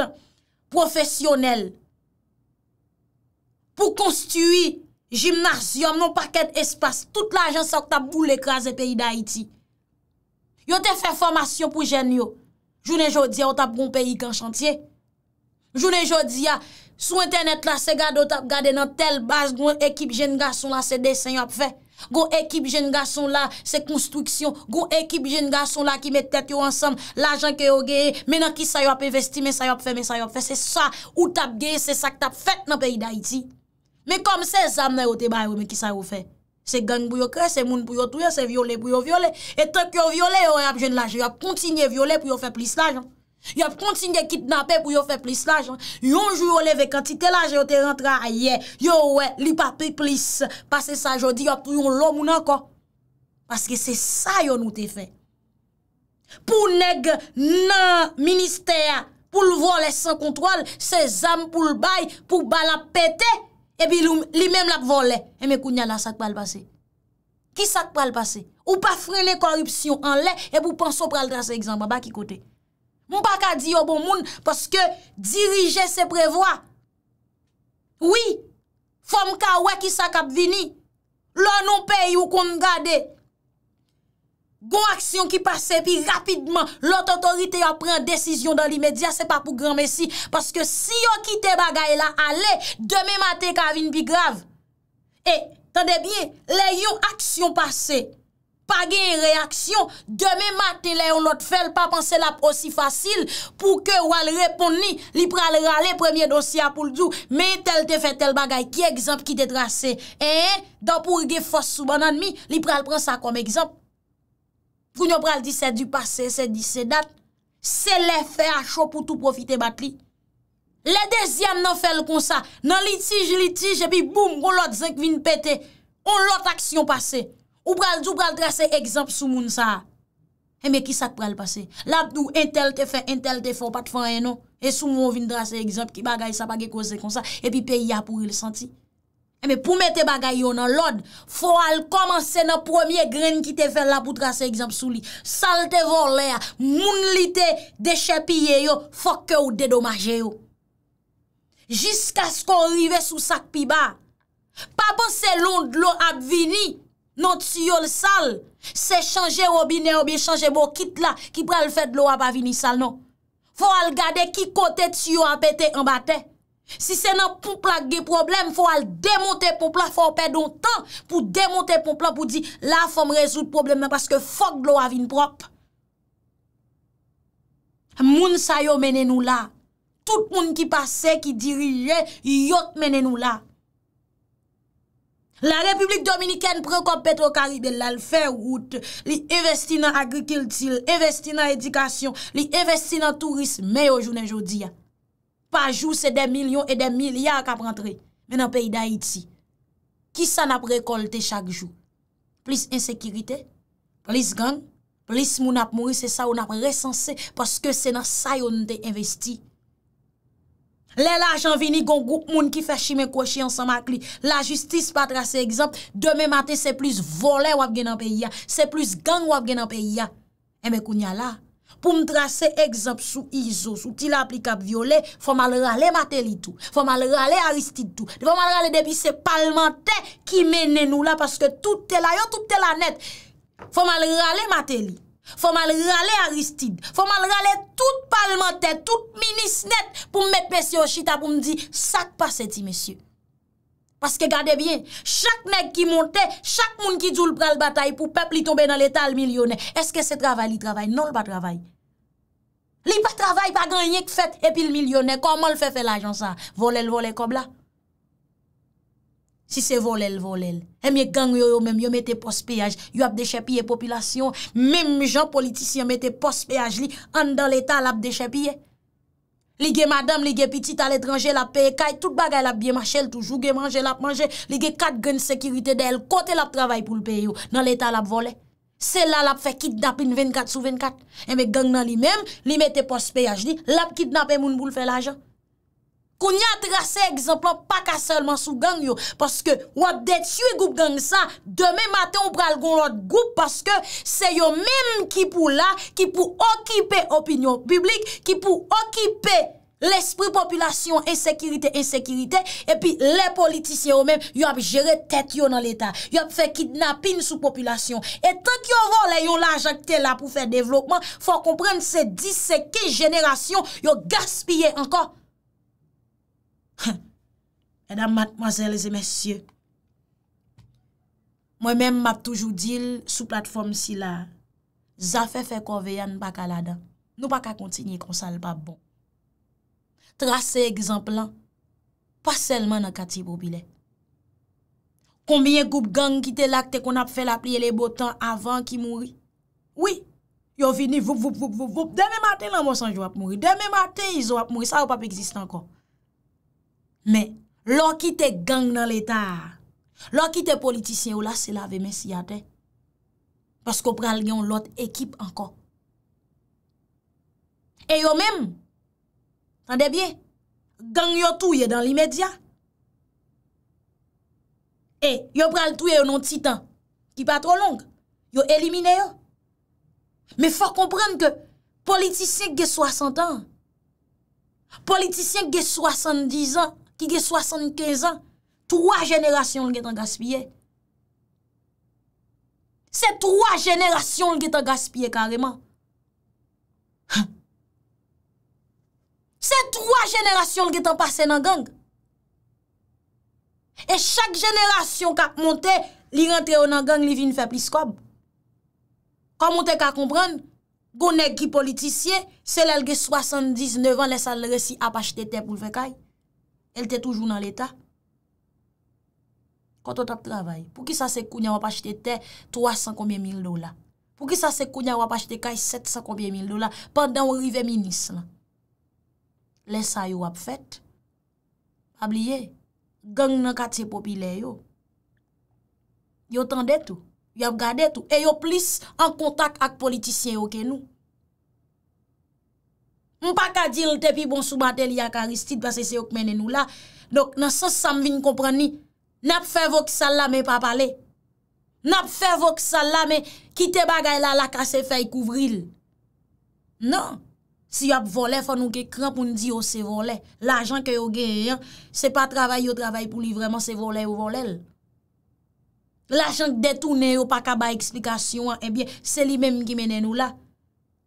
profesyonel. Pou konstu yi, jimnars, yom, non parket, espas, tout l'agen sa ou tap boul ekraze peyi da iti. Yo te fe formasyon pou jen yo. Jounen bon jodi ya ou tap goun peyi kan chantye. Jounen jodi ya, sou internet la se gade ou tap gade nan tel bas goun ekip jen ga son la se dese yop fe. Goun ekip jen ga son la se konstriksyon. Goun ekip jen ga son la ki met tete yo ansam, l'agen ke yo geye, menan ki sa yop investi, men sa yop fe, men sa yop fe. Se sa ou tap geye, se sa k tap fet nan peyi da iti. Me kom se zam nan yo te bay ou men ki sa yo fe. Se gang pou yo kre, se moun pou yo touye, se viole pou yo viole. E tep yo viole yo ap jen laje, yo ap kontinye viole pou yo fe plis laje. Yo ap kontinye kitnape pou yo fe plis laje. Yo jou yo leve kantite laje yo te rentra a ye. Yo we li pa plis plis. Pase sa jodi yo pou yo lomounan kon. Paske se sa yo nou te fe. Pou neg nan minister, pou l vole san kontrol, se zam pou l bay, pou bala pete. epi li menm lak vo le, eme kou nyala sak pal pase. Ki sak pal pase? Ou pa frene korupsyon an le, epi ou panso pral drase egzamba baki kote. Mou pa ka di yo bon moun, paske dirije se prevoa. Oui, fom ka wè ki sak ap vini, lò non peyi ou kon gade. kon aksyon ki pase, pi rapidman, lot otorite yo pren desisyon dan li medya, se pa pou gran mesi, paske si yo kite bagay la, ale, deme mate kavin pi grav, e, tande bie, le yo aksyon pase, pa gen reaksyon, deme mate le yo not fel, pa panse la posi fasil, pou ke wal repon ni, li pral rale, premye dosi apoul djou, me tel te fe tel bagay, ki ekzamp ki te trase, e, dan pou ge fos sou banan mi, li pral pren sa kom ekzamp, Foun yo pral di se du pase, se di se dat, se le fe a chou pou tou profite bat li. Le dezyan nan fel kon sa, nan litij, litij, epi boum, kon lot zek vin pete, kon lot aksyon pase. Ou pral di ou pral drase ekzamp sou moun sa. E me ki sa pral pase? Labdou entel te fe, entel te fe, pat fwen non? eno, e sou moun vin drase ekzamp ki bagay sa bagay kose kon sa, epi peyi apouril santi. Eme pou me te bagay yo nan lod, fwo al komanse nan premier gren ki te fer la pou trase egzamsou li. Sal te vor le a, moun li te deshe piye yo, fok yo non, ou dedomaje yo. Jiska skon rive sou sak pi ba, pa pan se lon dlo ap vini nan tsyo l sal, se chanje obi ne obi chanje bo kit la ki pral fet dlo ap avini sal nan. Fwo al gade ki kote tsyo ap ete an batey. Si se nan pouplak ge problem, fò al demonte pouplak, fò apè don tan pou demonte pouplak pou di la fòm rezout problem, men paske fòk blò avin prop. Moun sayo menen nou la, tout moun ki pase, ki dirije, yot menen nou la. La Republik Dominikèn prekop Petro Karibel al fè route, li investi nan agri-kiltil, investi nan edikasyon, li investi nan tourisme yo jounen jodi ya. Pajou se de milyon e de milyar kap rentre. Men an pey da iti. Ki sa nap rekolte chak jou? Plis insekirite? Plis gang? Plis moun ap mou? Se sa ou nap resanse? Paske se nan sa yon te investi. Le la jan vini gongou moun ki fè shime kwe chi ansan mak li. La justis patra se egzamp. Deme mate se plis vole wap gen an pey ya. Se plis gang wap gen an pey ya. E me koun ya la. pou m drase egzop sou ISO, sou tila aplikab viole, fò mal rale mateli tou, fò mal rale Aristide tou, fò mal rale debi se palmante ki mene nou la, paske tout te la yo, tout te la net, fò mal rale mateli, fò mal rale Aristide, fò mal rale tout palmante, tout minis net, pou m mepe se yo chita pou m di sak pase ti mesye. Paske gade bien, chak neg ki monte, chak moun ki djoul pral batay pou pepli tombe nan letal milyonè. Eske se travay li travay? Non l pa travay. Li pa travay pa ganyek fèt epi l milyonè. Koman l fè fè l ajan sa? Volel volek ob la? Si se volel volel, emye gang yo yo menm yo mette pospeyaj. Yo ap dechepye populasyon, menm jan politisyon mette pospeyaj li an dan letal ap dechepye. Li ge madam, li ge pitit al etranje, la peye kay, tout bagay la biye machel toujou, ge manje, la pmanje, li ge kat gen sekirite de el, kote la ptravay pou l peye yo, nan l etan la pvole. Se la la pfe kidnap in 24 sou 24, e me gang nan li mem, li me te pospeyaj di, la p kidnap e moun bou l fe la ajan. Koun ya trase eksemplop pa ka selman sou gang yo. Paske wap det yu goup gang sa, demen maten ou pral goun lot goup, paske se yo men kipou la, kipou okipe opinyon publik, kipou okipe l'esprit populasyon, esekirite, esekirite, epi le politisyen yo men, yo ap jere tet yo nan l'Etat, yo ap fe kidnapin sou populasyon, etan ki yo vo le yo la jakte la pou fe devlopman, fwa komprenne se disekil jenerasyon, yo gaspye anko mwen. Edam matmazèl zè mèsyè. Mwen mèm map toujou dil sou platfòm si la. Zafè fè kovè yan baka la dan. Nou baka kontinye konsal pa bon. Trase ekzemplan. Pas selman nan kati bo bile. Konbien goup gang ki te lakte kon ap fè la plie le botan avan ki mouri. Oui. Yo vini voup voup voup voup voup. Deme matè nan monsan jou ap mouri. Deme matè yi zou ap mouri. Sa ou pap exist ankon. Mè, lò ki te gang nan l'Etat, lò ki te politisyen ou la se lave men si ate, paskou pral yon lot ekip anko. E yo mèm, tande bie, gang yon touye dan l'imèdia. E, yo pral touye yon non titan, ki pa tro long, yo elimine yo. Mè fò kompran ke politisyen ge soasantan, politisyen ge soasantan, Ki ge 75 an 3 jenerasyon lge tan gaspye Se 3 jenerasyon lge tan gaspye kareman Se 3 jenerasyon lge tan pase nan gang E chak jenerasyon ka monte Li rentre ou nan gang li vi nfe plis kob Kwa monte ka kompran Gwone ki politisye Se lal ge 79 an Lese al resi apache te te pou lwe kaj El te toujou nan l'Etat. Koto tap travay. Pou ki sa se kounya wap achete te, 300 komye mil dola. Pou ki sa se kounya wap achete kaj, 700 komye mil dola. Pendan wou rive minis nan. Lensa yo wap fet. Abliye. Gang nan kate popile yo. Yo tende tou. Yo ap gade tou. E yo plis an kontak ak politisyen yo ke nou. Mpaka di l tepi bon soubate li akaristit, pase se yo k menenou la. Dok nan sos sam vin kompren ni, nap fe vok sal la men pap ale. Nap fe vok sal la men, kite bagay la la kase fe kouvril. Nan, si yo ap vole, fwa nou ke kranpoun di yo se vole. L'ajan ke yo genyen, se pa travay yo travay pou li, vreman se vole ou vole. L'ajan de toune yo, paka ba eksplikasyon, ebyen, eh se li menenou la.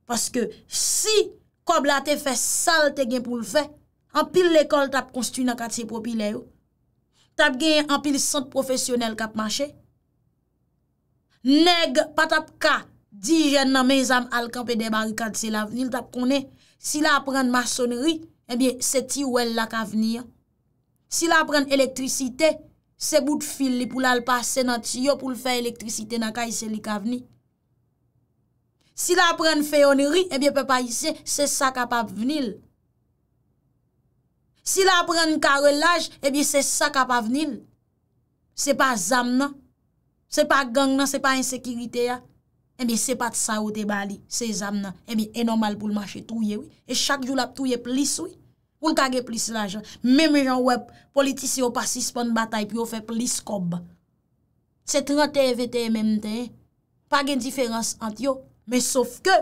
Paske si yo, Kob la te fe sal te gen pou l fe, anpil lekol tap konsti nan kat se propi le yo, tap gen anpil sant profesyonel kap manche. Neg patap ka dijen nan mezam al kap e demari kat se la veni, tap konen si la apren masonri, eh se ti ou el la ka veni. Si la apren elektrisite, se bout fil li pou l al pase nan ti yo pou l fe elektrisite nan ka y se li ka veni. Si la pren fè yon ri, ebyè pè pa yise, se sa ka pa venil. Si la pren kare laj, ebyè se sa ka pa venil. Se pa zam nan, se pa gang nan, se pa insekiritè ya, ebyè eh se pa tsa ou te bali, se zam nan, ebyè eh enomal pou l'mache touye wè. E chak jou la pou touye plis wè, pou lkage plis lajan. Mèm rejan wè, politisi yo pasis pon batay, pi yo fè plis kob. Se trote evete mèmte, pa gen diferans antyo, Men sof ke,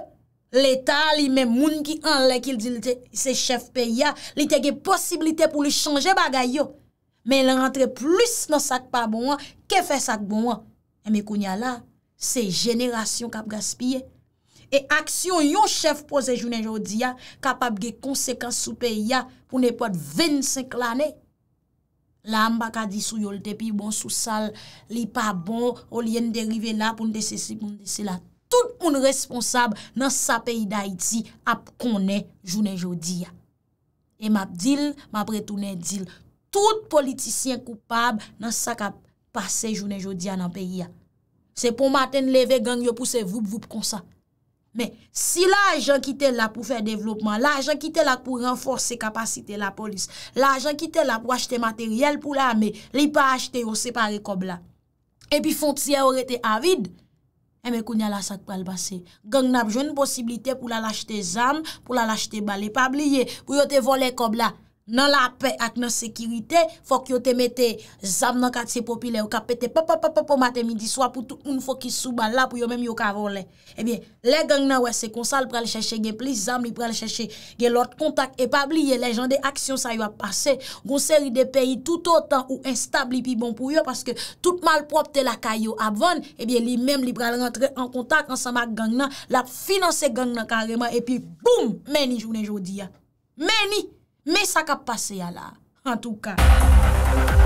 l'Etat li men moun ki anle ki il di li te se chef pe ya, ah, li te ge posibilite pou li chanje bagay yo. Men il rentre plus nan sak pa bon an, ah, ke fe sak bon an. Ah. E me kounya la, se jeneration kap gaspye. E aksyon yon chef pose jounen jodi ya, kapap ge konsekans sou pe ya pou ne poat 25 lane. La mba ka di sou yol te pi bon sou sal, li pa bon, ou li yon derive la pou n de se si pou n de se lat. tout moun responsab nan sa peyi d'Haiti ap konen jounen jodi ya. E map dil, map retounen dil, tout politisyen koupab nan sa ka pase jounen jodi ya nan peyi ya. Se pou maten leve gang yo puse vup vup konsa. Men, si la ajan ki tel la pou fèr devlopman, la ajan ki tel la pou renforse kapasite la polis, la ajan ki tel la pou achte materyel pou la, men, li pa achte yo separe kob la. E pi fontia ou rete avid, Eme eh kou nya la sak pal basi. Gang nan jwen posibilite pou la lache te zam, pou la lache te bali. Pa bliye, pou yo te vole kob la. Nan la pe ak nan sekirite, fok yo te mete zam nan katse popi le ou kapete popopopo maten midi swa pou tout un fok ki souba la pou yo menm yo kavon le. Ebyen, le gang nan wese konsal pral cheshe gen plis, zam li pral cheshe gen lot kontak epabliye, le jan de aksyon sa yo ap pase. Gon seri de peyi tout otan ou instabli pi bon pou yo, paske tout malprop te la kayo apvan, ebyen li menm li pral rentre an kontak ansama gang nan, la finanse gang nan kareman, epi boom, meni jounen jodi ya. Meni! Me sa ka pase ya la, an tou ka.